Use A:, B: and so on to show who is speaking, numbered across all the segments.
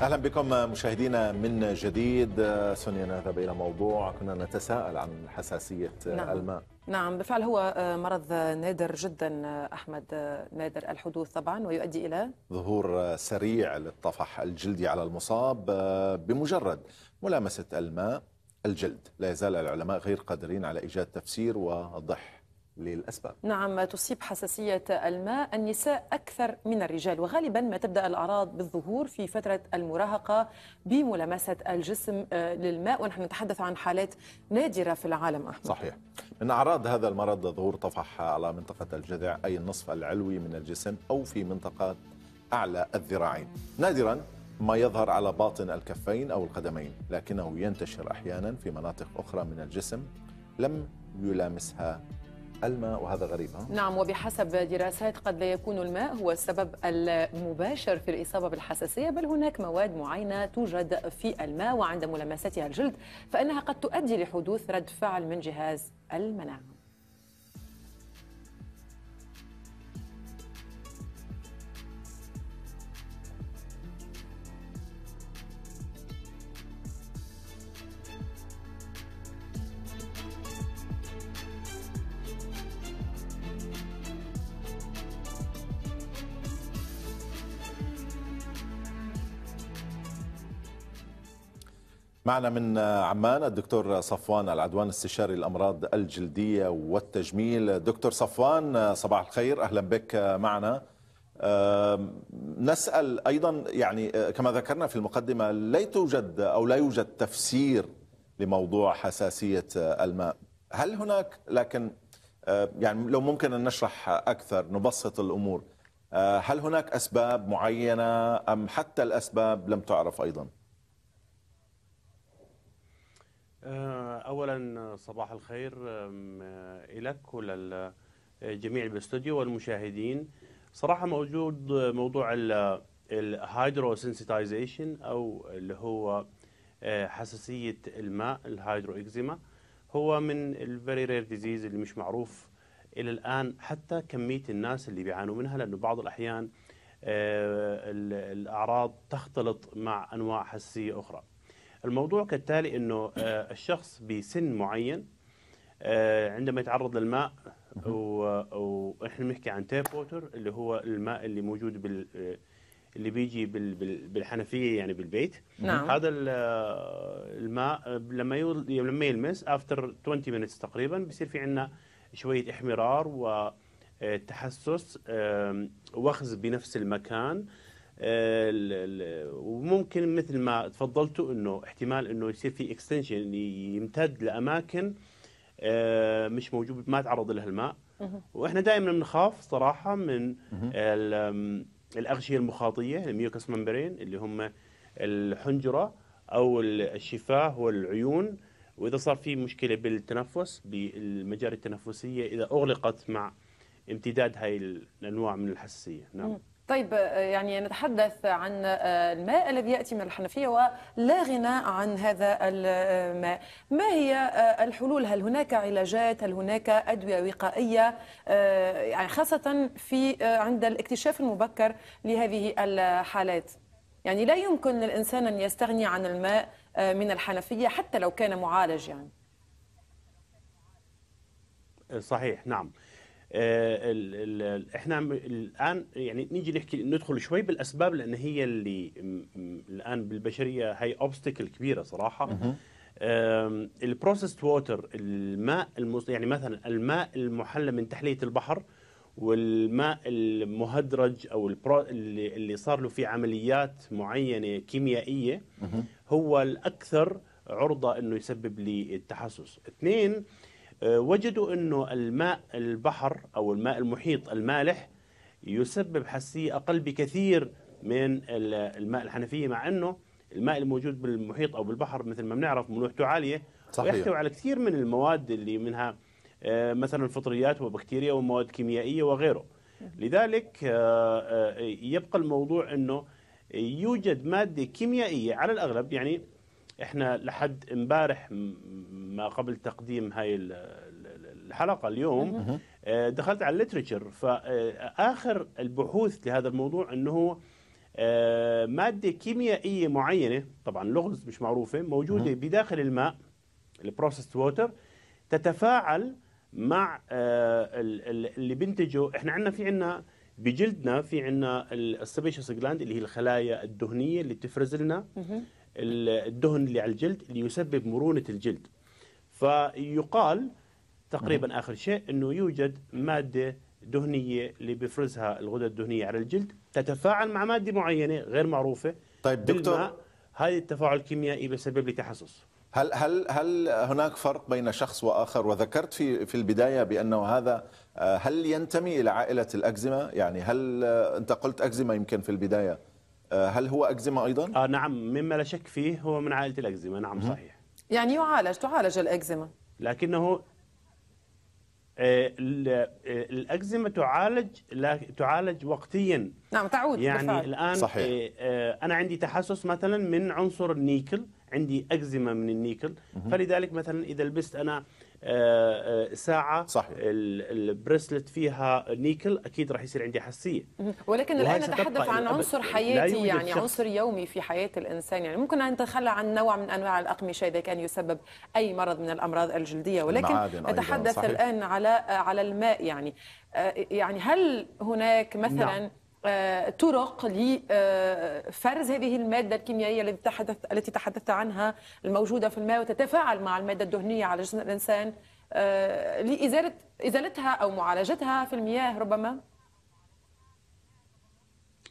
A: اهلا بكم مشاهدينا من جديد سونيا نذهب الى موضوع كنا نتساءل عن حساسيه نعم. الماء
B: نعم بالفعل هو آه، مرض نادر جدا آه، احمد آه، نادر الحدوث طبعا ويؤدي الى
A: ظهور سريع للطفح الجلدي على المصاب بمجرد ملامسه الماء الجلد لا يزال العلماء غير قادرين على ايجاد تفسير وضح للأسباب
B: نعم تصيب حساسية الماء النساء أكثر من الرجال وغالبا ما تبدأ الأعراض بالظهور في فترة المراهقة بملامسة الجسم آه، للماء ونحن نتحدث عن حالات نادرة في العالم أحمد
A: صحيح من أعراض هذا المرض ظهور طفح على منطقة الجذع أي النصف العلوي من الجسم أو في منطقة أعلى الذراعين نادرا ما يظهر على باطن الكفين أو القدمين لكنه ينتشر أحيانا في مناطق أخرى من الجسم لم يلامسها الماء وهذا غريب ها؟
B: نعم وبحسب دراسات قد لا يكون الماء هو السبب المباشر في الإصابة بالحساسية بل هناك مواد معينة توجد في الماء وعند ملامستها الجلد فإنها قد تؤدي لحدوث رد فعل من جهاز المناعة
A: معنا من عمان الدكتور صفوان العدوان استشاري الأمراض الجلدية والتجميل دكتور صفوان صباح الخير أهلا بك معنا نسأل أيضا يعني كما ذكرنا في المقدمة لا توجد أو لا يوجد تفسير لموضوع حساسية الماء هل هناك لكن يعني لو ممكن أن نشرح أكثر نبسط الأمور أه، هل هناك أسباب معينة أم حتى الأسباب لم تعرف أيضا؟
C: آه، اولا صباح الخير آه، لك ولجميع آه، الاستوديو والمشاهدين صراحه موجود موضوع الهايدرو سنسيتايزيشن او اللي هو حساسيه الماء الهايدرو اكزيما هو من الفيري رير ديزيز اللي مش معروف الى الان حتى كميه الناس اللي بيعانوا منها لانه بعض الاحيان الاعراض تختلط مع انواع حساسيه اخرى الموضوع كالتالي انه آه، الشخص بسن معين آه، عندما يتعرض للماء ونحن آه، بنحكي عن تيب ووتر اللي هو الماء اللي موجود بال اللي بيجي بالحنفيه يعني بالبيت نعم. هذا الماء لما لما يلمس افتر 20 مينتس تقريبا بصير في عندنا شويه احمرار و تحسس وخز بنفس المكان آه، وممكن مثل ما تفضلتوا انه احتمال انه يصير في اكستنشن يمتد لاماكن آه، مش موجود ما تعرض لها الماء واحنا دائما بنخاف صراحه من الاغشيه المخاطيه الميوكس ممبرين اللي هم الحنجره او الشفاه والعيون واذا صار في مشكله بالتنفس بالمجاري التنفسيه اذا اغلقت مع امتداد هاي الانواع من الحساسيه نعم
B: طيب يعني نتحدث عن آه، الماء الذي ياتي من الحنفيه ولا غنى عن هذا الماء ما هي آه، الحلول هل هناك علاجات هل هناك ادويه وقائيه آه، يعني خاصه في عند الاكتشاف المبكر لهذه الحالات يعني لا يمكن للانسان ان يستغني عن الماء من الحنفيه حتى لو كان معالج يعني
C: صحيح نعم آه، احنا الان يعني نيجي نحكي ندخل شوي بالاسباب لان هي اللي الان بالبشريه هي اوبستكل كبيره صراحه البروسيسد ووتر الماء المص... يعني مثلا الماء المحلى من تحليه البحر والماء المهدرج او البرو... اللي صار له في عمليات معينه كيميائيه هو الاكثر عرضه انه يسبب لي التحسس اثنين آه، وجدوا أنه الماء البحر أو الماء المحيط المالح يسبب حساسية أقل بكثير من الماء الحنفية مع أنه الماء الموجود بالمحيط أو بالبحر مثل ما بنعرف ملوحته عالية صحيح. ويحتوي على كثير من المواد اللي منها آه، مثلا الفطريات وبكتيريا ومواد كيميائية وغيره لذلك آه، يبقى الموضوع أنه يوجد مادة كيميائية على الأغلب يعني احنا لحد امبارح ما قبل تقديم هاي الحلقه اليوم آه، دخلت على الليترشر فاخر آه، البحوث لهذا الموضوع انه آه، ماده كيميائيه معينه طبعا لغز مش معروفه موجوده بداخل الماء البروسيس ووتر تتفاعل مع اللي بينتجه احنا عندنا في عندنا بجلدنا في عندنا السبيشس جلاند اللي هي الخلايا الدهنيه اللي بتفرز لنا الدهن اللي على الجلد اللي يسبب مرونة الجلد فيقال تقريبا نعم. آخر شيء أنه يوجد مادة دهنية اللي بيفرزها الغدد الدهنية على الجلد تتفاعل مع مادة معينة غير معروفة طيب دكتور هذا التفاعل الكيميائي بيسبب لي تحسس
A: هل هل هل هناك فرق بين شخص واخر وذكرت في في البدايه بانه هذا آه، هل ينتمي الى عائله الاكزيما يعني هل آه، انت قلت اكزيما يمكن في البدايه آه، هل هو أكزيما أيضا؟ آه نعم مما لا شك فيه هو من عائلة الأكزيما نعم صحيح
B: يعني يعالج تعالج الأكزيما
C: لكنه آه، آه، الأكزيما تعالج لا تعالج وقتيا
B: نعم تعود يعني بفعل. الآن صحيح.
C: أنا عندي تحسس مثلا من عنصر النيكل عندي أكزيما من النيكل فلذلك مثلا إذا لبست أنا آه، آه، ساعة صحيح. البريسلت فيها نيكل أكيد راح يصير عندي حساسية
B: ولكن الآن نتحدث عن عنصر حياتي يعني شخص. عنصر يومي في حياة الإنسان يعني ممكن أن نتخلى عن نوع من أنواع الأقمشة إذا كان يسبب أي مرض من الأمراض الجلدية نعم، ولكن نتحدث الآن على على الماء يعني آه، يعني هل هناك نعم. مثلا نعم. آه، طرق لفرز هذه المادة الكيميائية التي تحدث التي تحدثت عنها الموجودة في الماء وتتفاعل مع المادة الدهنية على جسم الإنسان آه، لإزالة إزالتها أو معالجتها في المياه ربما؟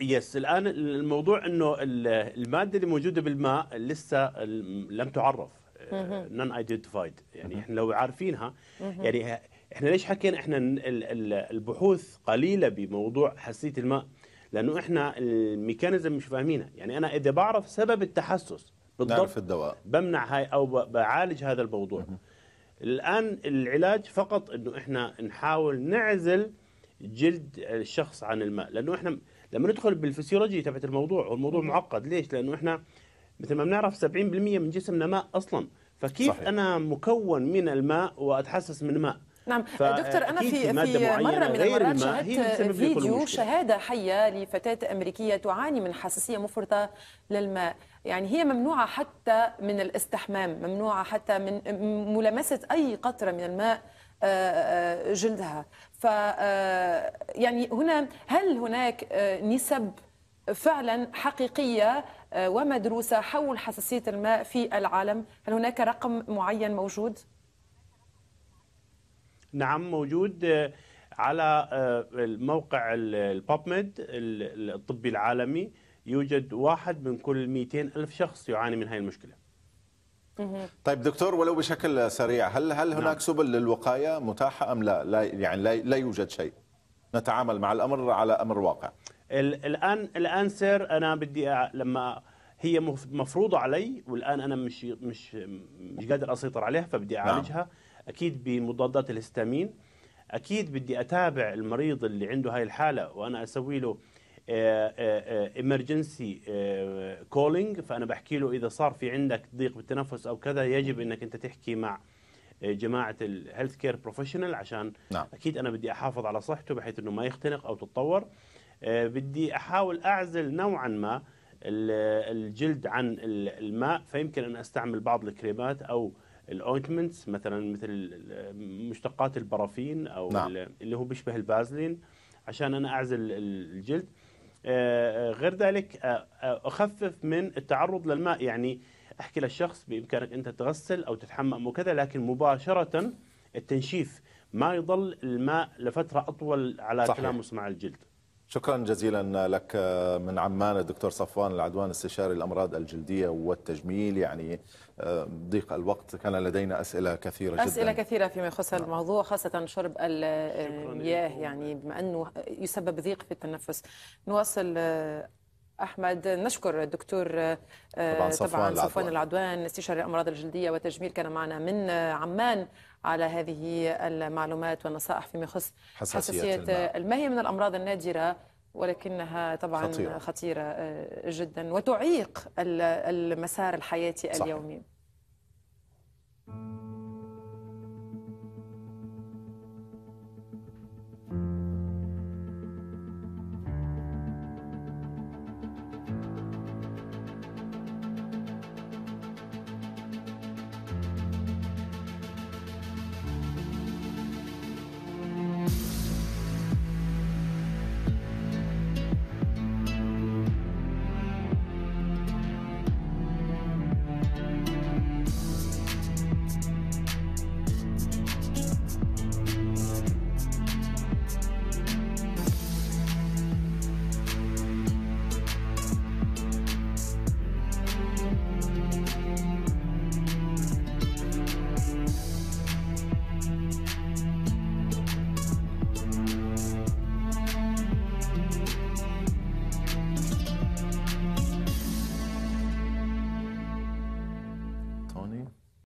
C: يس الآن الموضوع أنه المادة اللي موجودة بالماء لسه لم تعرف نون ايدنتيفايد آه، يعني احنا لو عارفينها يعني احنا ليش حكينا احنا البحوث قليله بموضوع حساسيه الماء لانه احنا الميكانيزم مش فاهمينها يعني انا اذا بعرف سبب التحسس بالضبط الدواء بمنع هاي او بعالج هذا الموضوع الان العلاج فقط انه احنا نحاول نعزل جلد الشخص عن الماء لانه احنا لما ندخل بالفسيولوجي تبعت الموضوع والموضوع معقد ليش لانه احنا مثل ما بنعرف 70% من جسمنا ماء اصلا فكيف صحيح. انا مكون من الماء واتحسس من ماء
B: نعم دكتور انا في في مره من المرات شاهدت فيديو شهاده حيه لفتاه امريكيه تعاني من حساسيه مفرطه للماء يعني هي ممنوعه حتى من الاستحمام ممنوعه حتى من ملامسه اي قطره من الماء آه، آه، جلدها ف آه، يعني هنا هل هناك نسب فعلا حقيقيه ومدروسه حول حساسيه الماء في العالم هل هناك رقم معين موجود
C: نعم موجود آه، على آه، الموقع البابمد الطبي العالمي يوجد واحد من كل 200 ألف شخص يعاني من هذه المشكلة
A: طيب دكتور ولو بشكل سريع هل هل نعم. هناك نعم. سبل للوقايه متاحه ام لا لا يعني لا, لا يوجد شيء نتعامل مع الامر على امر واقع
C: الان الان سير انا بدي آه، لما هي مفروضه علي والان انا مش مش مش قادر اسيطر عليها فبدي نعم. اعالجها نعم. اكيد بمضادات الهستامين اكيد بدي اتابع المريض اللي عنده هاي الحاله وانا اسوي له امرجنسي آه، كولينج آه، آه، فانا بحكي له اذا صار في عندك ضيق بالتنفس او كذا يجب انك انت تحكي مع جماعه الهيلث كير بروفيشنال عشان نعم. اكيد انا بدي احافظ على صحته بحيث انه ما يختنق او تتطور بدي احاول اعزل نوعا ما الجلد عن الماء فيمكن ان استعمل بعض الكريمات او الاوينتمنتس مثلا مثل مشتقات البرافين او نعم. اللي هو بيشبه البازلين عشان انا اعزل الجلد آه، آه، غير ذلك آه، اخفف من التعرض للماء يعني احكي للشخص بامكانك انت تغسل او تتحمم وكذا لكن مباشره التنشيف ما يضل الماء لفتره اطول على تلامس
A: مع الجلد شكرا جزيلا لك من عمان الدكتور صفوان العدوان استشاري الامراض الجلديه والتجميل يعني آه، ضيق الوقت كان لدينا اسئله كثيره أسئلة جدا اسئله
B: كثيره فيما يخص نعم. الموضوع خاصه شرب المياه يعني بما انه يسبب ضيق في التنفس نواصل آه، احمد نشكر الدكتور آه، طبعا صفوان, طبعاً صفوان العدوان استشاري الامراض الجلديه والتجميل كان معنا من عمان على هذه المعلومات والنصائح فيما يخص حساسيه, حساسية ما هي من الامراض النادره ولكنها طبعا خطيرة, خطيرة آه، جدا وتعيق المسار الحياتي صحيح.